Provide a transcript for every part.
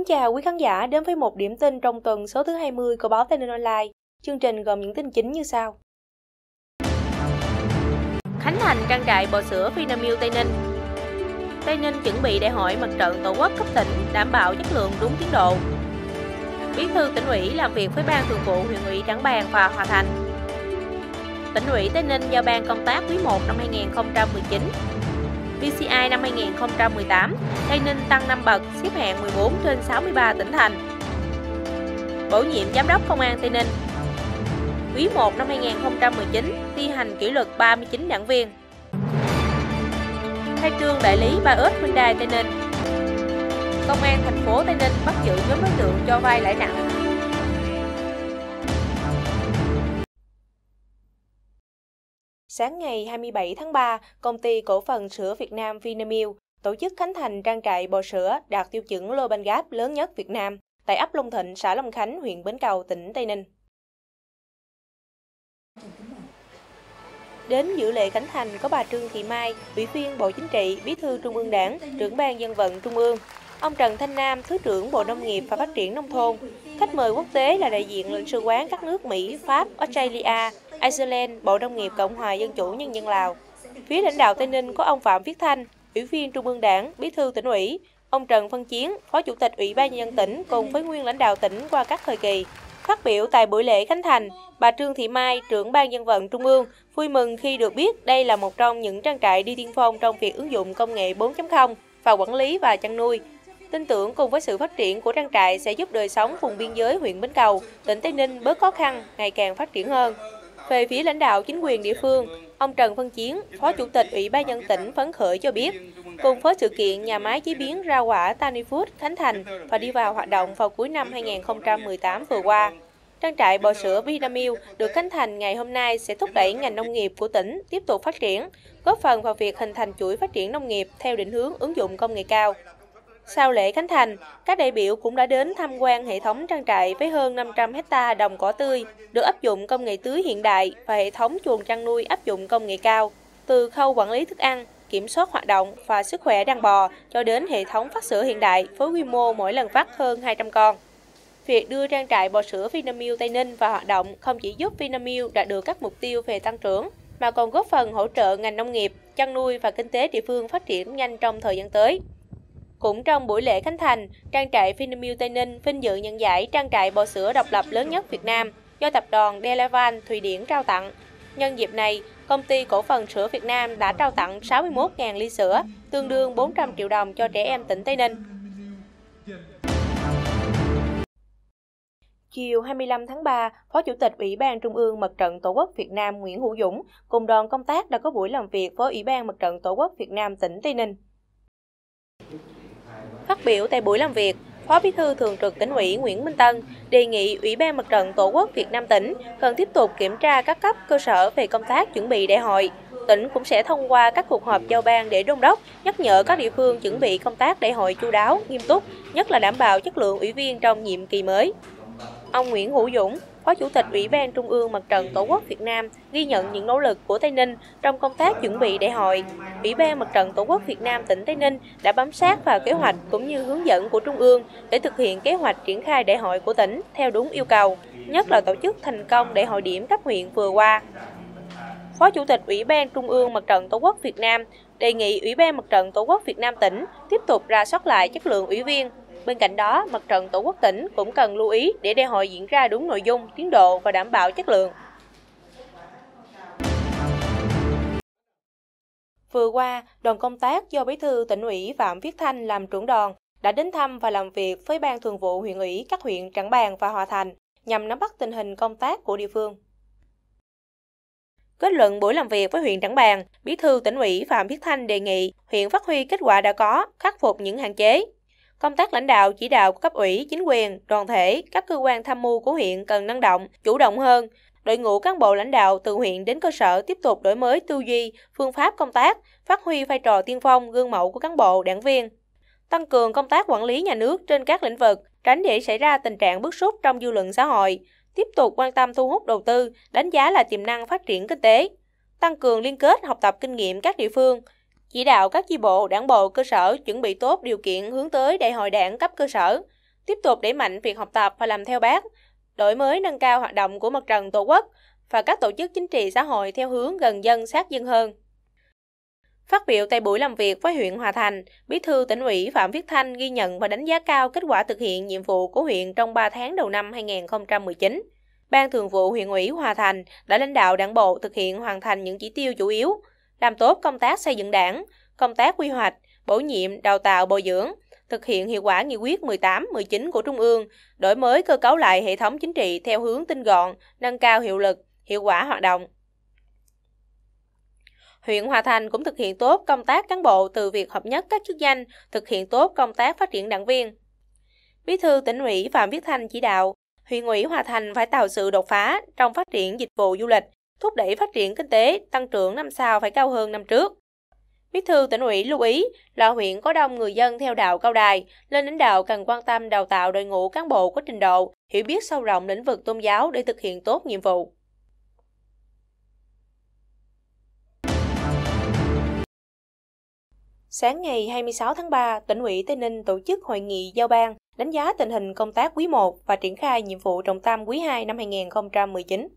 Kính chào quý khán giả đến với một điểm tin trong tuần số thứ 20 của báo Tây Ninh Online. Chương trình gồm những tin chính như sau. Khánh Thành trang trại bò sữa Vinamilk Tây Ninh Tây Ninh chuẩn bị đại hội mặt trận tổ quốc cấp tỉnh đảm bảo chất lượng đúng tiến độ. Bí thư tỉnh ủy làm việc với ban thường vụ huyện ủy Trảng Bàng và Hòa Thành. Tỉnh ủy Tây Ninh giao ban công tác quý 1 năm 2019 PCI năm 2018, Tây Ninh tăng 5 bậc xếp hạng 14 trên 63 tỉnh thành. Bổ nhiệm Giám đốc Công an Tây Ninh Quý 1 năm 2019 thi hành kỷ luật 39 đảng viên Khai trương đại lý Ba ớt Minh Đài Tây Ninh Công an thành phố Tây Ninh bắt giữ nhóm đối tượng cho vay lãi nặng Sáng ngày 27 tháng 3, công ty cổ phần sữa Việt Nam Vinamilk tổ chức khánh thành trang trại bò sữa đạt tiêu chuẩn lô banh gáp lớn nhất Việt Nam tại ấp Long Thịnh, xã Long Khánh, huyện Bến Cầu, tỉnh Tây Ninh. Đến dự lễ khánh thành có bà Trương Thị Mai, Ủy viên Bộ Chính trị, Bí thư Trung ương Đảng, trưởng ban dân vận Trung ương, ông Trần Thanh Nam, Thứ trưởng Bộ Nông nghiệp và Phát triển Nông thôn. Khách mời quốc tế là đại diện lãnh sự quán các nước Mỹ, Pháp, Australia, Iceland, Bộ Nông nghiệp Cộng hòa Dân chủ Nhân dân Lào. Phía lãnh đạo Tây Ninh có ông Phạm Viết Thanh, Ủy viên Trung ương Đảng, Bí thư tỉnh ủy, ông Trần Văn Chiến, Phó Chủ tịch Ủy ban nhân dân tỉnh cùng với nguyên lãnh đạo tỉnh qua các thời kỳ. Phát biểu tại buổi lễ khánh thành, bà Trương Thị Mai, trưởng ban dân vận Trung ương, vui mừng khi được biết đây là một trong những trang trại đi tiên phong trong việc ứng dụng công nghệ 4.0 vào quản lý và chăn nuôi. Tin tưởng cùng với sự phát triển của trang trại sẽ giúp đời sống vùng biên giới huyện Bến Cầu, tỉnh Tây Ninh bớt khó khăn, ngày càng phát triển hơn. Về phía lãnh đạo chính quyền địa phương, ông Trần Văn Chiến, Phó Chủ tịch Ủy ban nhân tỉnh phấn khởi cho biết, cùng với sự kiện nhà máy chế biến rau quả Tani Food Khánh Thành và đi vào hoạt động vào cuối năm 2018 vừa qua, trang trại bò sữa Vinamilk được khánh thành ngày hôm nay sẽ thúc đẩy ngành nông nghiệp của tỉnh tiếp tục phát triển, góp phần vào việc hình thành chuỗi phát triển nông nghiệp theo định hướng ứng dụng công nghệ cao. Sau lễ khánh thành, các đại biểu cũng đã đến tham quan hệ thống trang trại với hơn 500 hecta đồng cỏ tươi, được áp dụng công nghệ tưới hiện đại và hệ thống chuồng chăn nuôi áp dụng công nghệ cao, từ khâu quản lý thức ăn, kiểm soát hoạt động và sức khỏe đàn bò cho đến hệ thống phát sữa hiện đại với quy mô mỗi lần phát hơn 200 con. Việc đưa trang trại bò sữa Vinamilk Tây Ninh vào hoạt động không chỉ giúp Vinamilk đạt được các mục tiêu về tăng trưởng, mà còn góp phần hỗ trợ ngành nông nghiệp, chăn nuôi và kinh tế địa phương phát triển nhanh trong thời gian tới. Cũng trong buổi lễ khánh thành, trang trại Vinamilk Tây Ninh vinh dự nhận giải trang trại bò sữa độc lập lớn nhất Việt Nam do tập đoàn Delavan Thụy Điển trao tặng. Nhân dịp này, công ty cổ phần sữa Việt Nam đã trao tặng 61.000 ly sữa, tương đương 400 triệu đồng cho trẻ em tỉnh Tây Ninh. Chiều 25 tháng 3, Phó Chủ tịch Ủy ban Trung ương Mặt trận Tổ quốc Việt Nam Nguyễn Hữu Dũng cùng đoàn công tác đã có buổi làm việc với Ủy ban Mặt trận Tổ quốc Việt Nam tỉnh Tây Ninh. Phát biểu tại buổi làm việc, Phó Bí thư Thường trực tỉnh ủy Nguyễn Minh Tân đề nghị Ủy ban Mặt trận Tổ quốc Việt Nam tỉnh cần tiếp tục kiểm tra các cấp cơ sở về công tác chuẩn bị đại hội. Tỉnh cũng sẽ thông qua các cuộc họp giao ban để đôn đốc, nhắc nhở các địa phương chuẩn bị công tác đại hội chu đáo, nghiêm túc, nhất là đảm bảo chất lượng ủy viên trong nhiệm kỳ mới. Ông Nguyễn Hữu Dũng, Phó Chủ tịch Ủy ban Trung ương Mặt trận Tổ quốc Việt Nam ghi nhận những nỗ lực của Tây Ninh trong công tác chuẩn bị đại hội. Ủy ban Mặt trận Tổ quốc Việt Nam tỉnh Tây Ninh đã bám sát vào kế hoạch cũng như hướng dẫn của Trung ương để thực hiện kế hoạch triển khai đại hội của tỉnh theo đúng yêu cầu, nhất là tổ chức thành công đại hội điểm cấp huyện vừa qua. Phó Chủ tịch Ủy ban Trung ương Mặt trận Tổ quốc Việt Nam đề nghị Ủy ban Mặt trận Tổ quốc Việt Nam tỉnh tiếp tục ra soát lại chất lượng ủy viên, Bên cạnh đó, Mặt trận Tổ quốc tỉnh cũng cần lưu ý để đại hội diễn ra đúng nội dung, tiến độ và đảm bảo chất lượng. Vừa qua, đoàn công tác do Bí thư tỉnh ủy Phạm Viết Thanh làm trưởng đoàn đã đến thăm và làm việc với Ban Thường vụ huyện ủy các huyện Trảng Bàng và Hòa Thành nhằm nắm bắt tình hình công tác của địa phương. Kết luận buổi làm việc với huyện Trảng Bàng, Bí thư tỉnh ủy Phạm Viết Thanh đề nghị huyện phát huy kết quả đã có, khắc phục những hạn chế, Công tác lãnh đạo chỉ đạo của cấp ủy, chính quyền, đoàn thể, các cơ quan tham mưu của huyện cần năng động, chủ động hơn. Đội ngũ cán bộ lãnh đạo từ huyện đến cơ sở tiếp tục đổi mới tư duy, phương pháp công tác, phát huy vai trò tiên phong, gương mẫu của cán bộ, đảng viên. Tăng cường công tác quản lý nhà nước trên các lĩnh vực, tránh để xảy ra tình trạng bức xúc trong dư luận xã hội. Tiếp tục quan tâm thu hút đầu tư, đánh giá là tiềm năng phát triển kinh tế. Tăng cường liên kết học tập kinh nghiệm các địa phương, chỉ đạo các chi bộ, đảng bộ cơ sở chuẩn bị tốt điều kiện hướng tới đại hội đảng cấp cơ sở, tiếp tục đẩy mạnh việc học tập và làm theo bác, đổi mới nâng cao hoạt động của mặt trận Tổ quốc và các tổ chức chính trị xã hội theo hướng gần dân sát dân hơn. Phát biểu tại buổi làm việc với huyện Hòa Thành, Bí thư tỉnh ủy Phạm Viết Thanh ghi nhận và đánh giá cao kết quả thực hiện nhiệm vụ của huyện trong 3 tháng đầu năm 2019. Ban Thường vụ huyện ủy Hòa Thành đã lãnh đạo đảng bộ thực hiện hoàn thành những chỉ tiêu chủ yếu, làm tốt công tác xây dựng đảng, công tác quy hoạch, bổ nhiệm, đào tạo, bồi dưỡng, thực hiện hiệu quả nghị quyết 18, 19 của Trung ương, đổi mới cơ cấu lại hệ thống chính trị theo hướng tinh gọn, nâng cao hiệu lực, hiệu quả hoạt động. Huyện Hòa Thành cũng thực hiện tốt công tác cán bộ từ việc hợp nhất các chức danh, thực hiện tốt công tác phát triển đảng viên. Bí thư tỉnh ủy Phạm Viết Thanh chỉ đạo, huyện ủy Hòa Thành phải tạo sự đột phá trong phát triển dịch vụ du lịch, thúc đẩy phát triển kinh tế, tăng trưởng năm sau phải cao hơn năm trước. Bí thư tỉnh ủy lưu ý là huyện có đông người dân theo đạo cao đài, nên lãnh đạo cần quan tâm đào tạo đội ngũ cán bộ có trình độ, hiểu biết sâu rộng lĩnh vực tôn giáo để thực hiện tốt nhiệm vụ. Sáng ngày 26 tháng 3, tỉnh ủy Tây Ninh tổ chức hội nghị giao ban đánh giá tình hình công tác quý 1 và triển khai nhiệm vụ trọng tâm quý 2 năm 2019.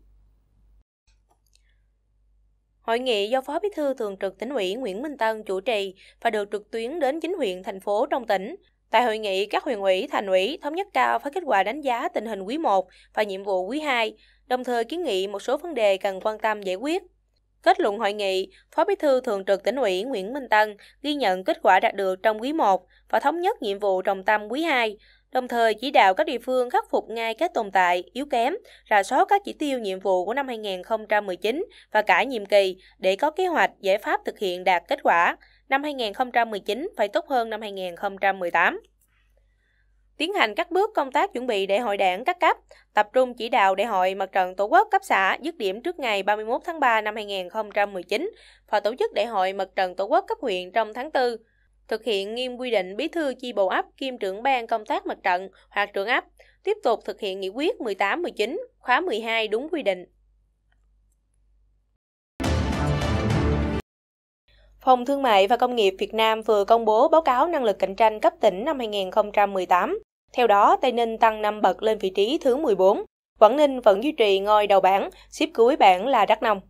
Hội nghị do Phó Bí thư Thường trực Tỉnh ủy Nguyễn Minh Tân chủ trì và được trực tuyến đến chính huyện, thành phố trong tỉnh. Tại hội nghị, các huyện ủy, thành ủy thống nhất cao với kết quả đánh giá tình hình quý 1 và nhiệm vụ quý 2, đồng thời kiến nghị một số vấn đề cần quan tâm giải quyết. Kết luận hội nghị, Phó Bí thư Thường trực Tỉnh ủy Nguyễn Minh Tân ghi nhận kết quả đạt được trong quý 1 và thống nhất nhiệm vụ trọng tâm quý 2, đồng thời chỉ đạo các địa phương khắc phục ngay các tồn tại, yếu kém, rà soát các chỉ tiêu nhiệm vụ của năm 2019 và cả nhiệm kỳ để có kế hoạch giải pháp thực hiện đạt kết quả. Năm 2019 phải tốt hơn năm 2018 tiến hành các bước công tác chuẩn bị đại hội đảng các cấp, tập trung chỉ đạo đại hội mặt trận Tổ quốc cấp xã dứt điểm trước ngày 31 tháng 3 năm 2019 và tổ chức đại hội mặt trận Tổ quốc cấp huyện trong tháng 4 thực hiện nghiêm quy định bí thư chi bộ ấp kiêm trưởng ban công tác mặt trận hoặc trưởng ấp, tiếp tục thực hiện nghị quyết 18-19, khóa 12 đúng quy định. Phòng Thương mại và Công nghiệp Việt Nam vừa công bố báo cáo năng lực cạnh tranh cấp tỉnh năm 2018. Theo đó, Tây Ninh tăng 5 bậc lên vị trí thứ 14. Quảng Ninh vẫn duy trì ngôi đầu bảng, xếp cuối bảng là Đắk Nông.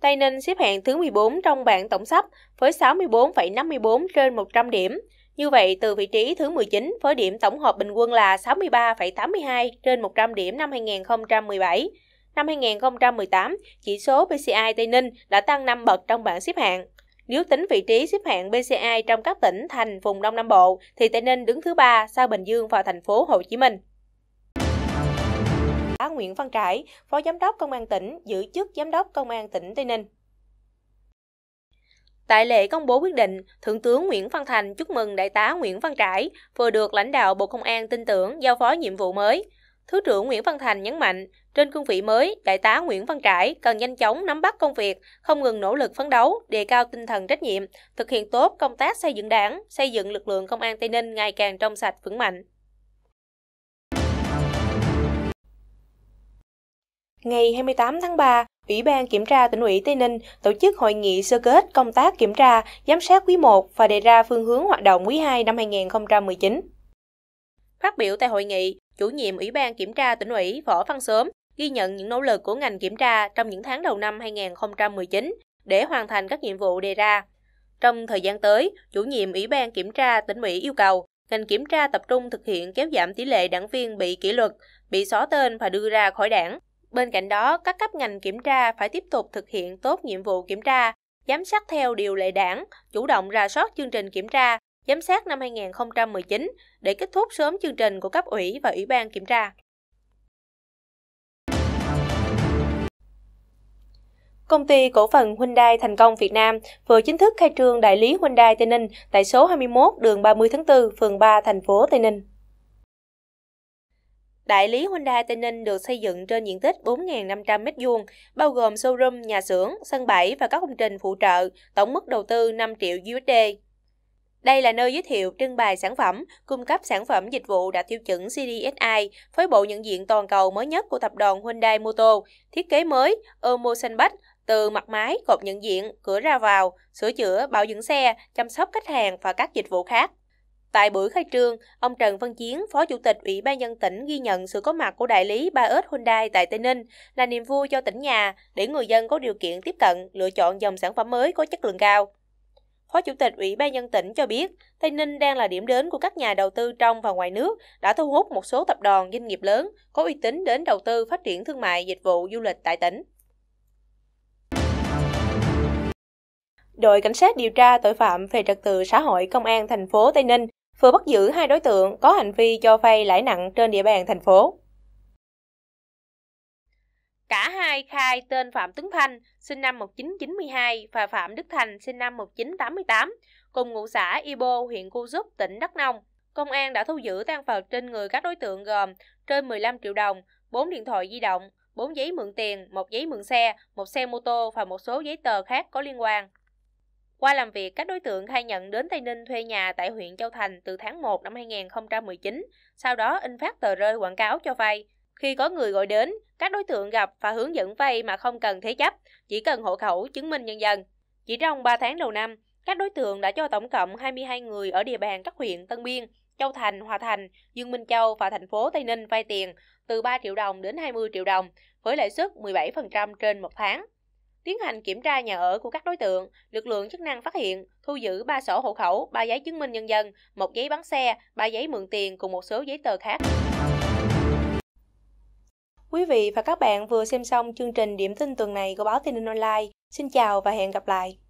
Tây Ninh xếp hạng thứ 14 trong bảng tổng sắp với 64,54 trên 100 điểm. Như vậy, từ vị trí thứ 19 với điểm tổng hợp bình quân là 63,82 trên 100 điểm năm 2017. Năm 2018, chỉ số PCI Tây Ninh đã tăng 5 bậc trong bảng xếp hạng. Nếu tính vị trí xếp hạng PCI trong các tỉnh, thành, vùng Đông Nam Bộ, thì Tây Ninh đứng thứ ba sau Bình Dương và thành phố Hồ Chí Minh. Nguyễn Văn Trải, Phó Giám đốc Công an tỉnh, giữ chức Giám đốc Công an tỉnh Tây Ninh. Tại lễ công bố quyết định, Thượng tướng Nguyễn Văn Thành chúc mừng Đại tá Nguyễn Văn Trãi vừa được lãnh đạo Bộ Công an tin tưởng giao phó nhiệm vụ mới. Thứ trưởng Nguyễn Văn Thành nhấn mạnh, trên cương vị mới, Đại tá Nguyễn Văn Trãi cần nhanh chóng nắm bắt công việc, không ngừng nỗ lực phấn đấu, đề cao tinh thần trách nhiệm, thực hiện tốt công tác xây dựng đảng, xây dựng lực lượng công an Tây Ninh ngày càng trong sạch vững mạnh. Ngày 28 tháng 3, Ủy ban Kiểm tra tỉnh ủy Tây Ninh tổ chức hội nghị sơ kết công tác kiểm tra, giám sát quý 1 và đề ra phương hướng hoạt động quý 2 năm 2019. Phát biểu tại hội nghị, chủ nhiệm Ủy ban Kiểm tra tỉnh ủy Võ Văn Sớm ghi nhận những nỗ lực của ngành kiểm tra trong những tháng đầu năm 2019 để hoàn thành các nhiệm vụ đề ra. Trong thời gian tới, chủ nhiệm Ủy ban Kiểm tra tỉnh ủy yêu cầu ngành kiểm tra tập trung thực hiện kéo giảm tỷ lệ đảng viên bị kỷ luật, bị xóa tên và đưa ra khỏi đảng Bên cạnh đó, các cấp ngành kiểm tra phải tiếp tục thực hiện tốt nhiệm vụ kiểm tra, giám sát theo điều lệ đảng, chủ động ra soát chương trình kiểm tra, giám sát năm 2019 để kết thúc sớm chương trình của cấp ủy và ủy ban kiểm tra. Công ty cổ phần Hyundai Thành Công Việt Nam vừa chính thức khai trương đại lý Hyundai Tây Ninh tại số 21 đường 30 tháng 4, phường 3, thành phố Tây Ninh. Đại lý Hyundai Tây Ninh được xây dựng trên diện tích 4.500 m2, bao gồm showroom, nhà xưởng, sân bãi và các công trình phụ trợ, tổng mức đầu tư 5 triệu USD. Đây là nơi giới thiệu, trưng bày sản phẩm, cung cấp sản phẩm dịch vụ đạt tiêu chuẩn CDSI với bộ nhận diện toàn cầu mới nhất của tập đoàn Hyundai Motor, thiết kế mới, Omo Bách, từ mặt máy, cột nhận diện, cửa ra vào, sửa chữa, bảo dưỡng xe, chăm sóc khách hàng và các dịch vụ khác. Tại buổi khai trương, ông Trần Văn Chiến, Phó Chủ tịch Ủy ban nhân tỉnh ghi nhận sự có mặt của đại lý ba ếch Hyundai tại Tây Ninh là niềm vui cho tỉnh nhà để người dân có điều kiện tiếp cận, lựa chọn dòng sản phẩm mới có chất lượng cao. Phó Chủ tịch Ủy ban nhân tỉnh cho biết, Tây Ninh đang là điểm đến của các nhà đầu tư trong và ngoài nước, đã thu hút một số tập đoàn doanh nghiệp lớn có uy tín đến đầu tư phát triển thương mại dịch vụ du lịch tại tỉnh. Đội Cảnh sát điều tra tội phạm về trật tự xã hội Công an thành phố Tây Ninh vừa bắt giữ hai đối tượng có hành vi cho vay lãi nặng trên địa bàn thành phố. Cả hai khai tên Phạm Tuấn Thanh, sinh năm 1992 và Phạm Đức Thành, sinh năm 1988, cùng ngụ xã Ibo, huyện Cô Giúp, tỉnh Đắk Nông. Công an đã thu giữ tan vật trên người các đối tượng gồm trên 15 triệu đồng, 4 điện thoại di động, 4 giấy mượn tiền, 1 giấy mượn xe, 1 xe mô tô và một số giấy tờ khác có liên quan. Qua làm việc, các đối tượng khai nhận đến Tây Ninh thuê nhà tại huyện Châu Thành từ tháng 1 năm 2019, sau đó in phát tờ rơi quảng cáo cho vay. Khi có người gọi đến, các đối tượng gặp và hướng dẫn vay mà không cần thế chấp, chỉ cần hộ khẩu, chứng minh nhân dân. Chỉ trong 3 tháng đầu năm, các đối tượng đã cho tổng cộng 22 người ở địa bàn các huyện Tân Biên, Châu Thành, Hòa Thành, Dương Minh Châu và thành phố Tây Ninh vay tiền từ 3 triệu đồng đến 20 triệu đồng với lãi suất 17% trên một tháng. Tiến hành kiểm tra nhà ở của các đối tượng, lực lượng chức năng phát hiện thu giữ 3 sổ hộ khẩu, 3 giấy chứng minh nhân dân, một giấy bán xe, 3 giấy mượn tiền cùng một số giấy tờ khác. Quý vị và các bạn vừa xem xong chương trình điểm tin tuần này của báo Tin Online. Xin chào và hẹn gặp lại.